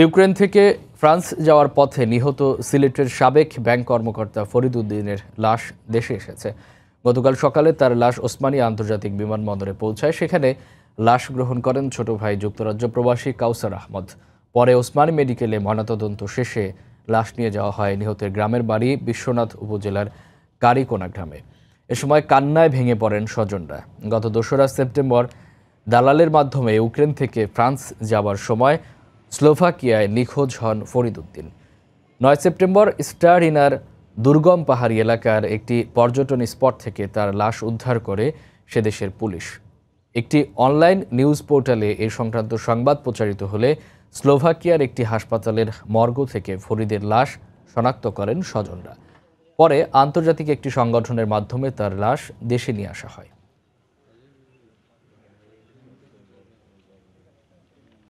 Ukraine থেকে France যাওয়ার পথে নিহত সিলেটের সাবেক ব্যাংক কর্মকর্তা ফরিদুদ্দিনের লাশ দেশে এসেছে গতকাল সকালে তার লাশ ওসমানী আন্তর্জাতিক বিমানবন্দরে পৌঁছায় সেখানে লাশ গ্রহণ করেন ছোট ভাই যুক্তরাজ্য প্রবাসী কাউসার আহমদ পরে ওসমানী মেডিকেলে ময়নাতদন্ত শেষে লাশ নিয়ে যাওয়া হয় নিহতের গ্রামের বাড়ি বিশ্বনাথ উপজেলার কারিকোনা গ্রামে এ সময় কান্নায় ভেঙে পড়েন স্বজনরা গত দোসরা সেপ্টেম্বর দালালের মাধ্যমে ইউক্রেন থেকে ফ্রান্স যাওয়ার সময় স্লোভাকিয়ায় নিখোঁজ হন ফরিদ উদ্দিন নয় সেপ্টেম্বর স্টারিনার দুর্গম পাহাড়ি এলাকার একটি পর্যটন স্পট থেকে তার লাশ উদ্ধার করে সে দেশের পুলিশ একটি অনলাইন নিউজ পোর্টালে এ সংক্রান্ত সংবাদ প্রচারিত হলে স্লোভাকিয়ার একটি হাসপাতালের মর্গ থেকে ফরিদের লাশ শনাক্ত করেন স্বজনরা পরে আন্তর্জাতিক একটি সংগঠনের মাধ্যমে তার লাশ দেশে নিয়ে আসা হয়